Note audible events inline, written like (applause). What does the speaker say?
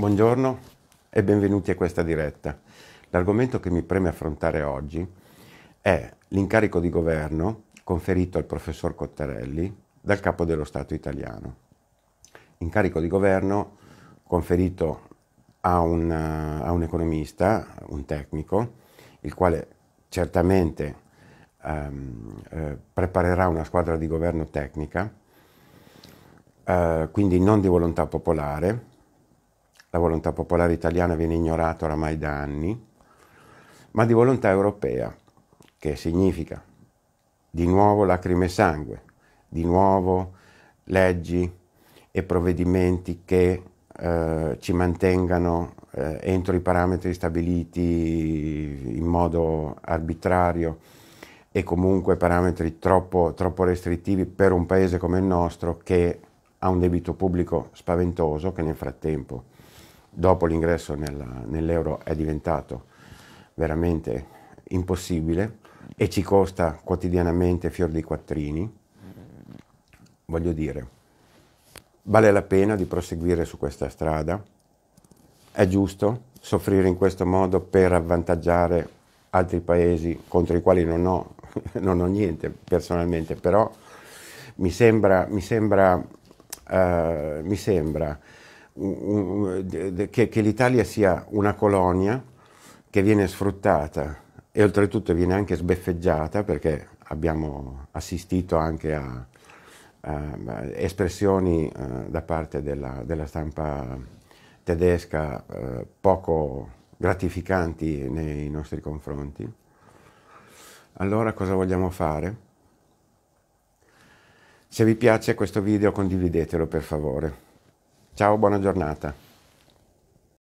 Buongiorno e benvenuti a questa diretta. L'argomento che mi preme affrontare oggi è l'incarico di governo conferito al professor Cottarelli dal capo dello Stato italiano. Incarico di governo conferito a un, eh, a un economista, un tecnico, il quale certamente ehm, eh, preparerà una squadra di governo tecnica, eh, quindi non di volontà popolare, la volontà popolare italiana viene ignorata oramai da anni, ma di volontà europea, che significa di nuovo lacrime e sangue, di nuovo leggi e provvedimenti che eh, ci mantengano eh, entro i parametri stabiliti in modo arbitrario e comunque parametri troppo, troppo restrittivi per un paese come il nostro che ha un debito pubblico spaventoso che nel frattempo dopo l'ingresso nella, nell'euro è diventato veramente impossibile e ci costa quotidianamente fior di quattrini, voglio dire, vale la pena di proseguire su questa strada? È giusto soffrire in questo modo per avvantaggiare altri paesi contro i quali non ho, (laughs) non ho niente personalmente, però mi sembra, mi sembra, uh, mi sembra che, che l'Italia sia una colonia che viene sfruttata e oltretutto viene anche sbeffeggiata perché abbiamo assistito anche a, a espressioni uh, da parte della, della stampa tedesca uh, poco gratificanti nei nostri confronti. Allora cosa vogliamo fare? Se vi piace questo video condividetelo per favore. Ciao, buona giornata.